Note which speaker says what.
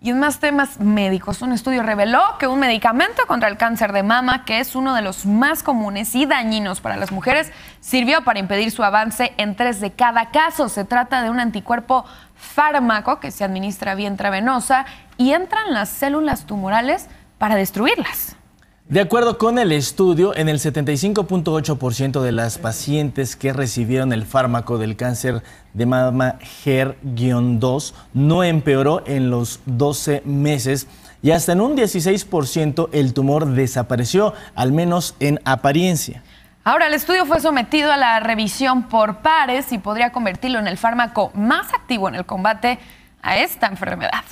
Speaker 1: Y en más temas médicos, un estudio reveló que un medicamento contra el cáncer de mama, que es uno de los más comunes y dañinos para las mujeres, sirvió para impedir su avance en tres de cada caso. Se trata de un anticuerpo fármaco que se administra vía intravenosa y entran las células tumorales para destruirlas.
Speaker 2: De acuerdo
Speaker 3: con el estudio, en el 75.8% de las pacientes que recibieron el fármaco del cáncer de mama HER-2 no empeoró en los 12 meses y hasta en un 16% el tumor desapareció, al menos en apariencia.
Speaker 1: Ahora, el estudio fue sometido a la revisión por pares y podría convertirlo en el fármaco más activo en el combate a esta enfermedad.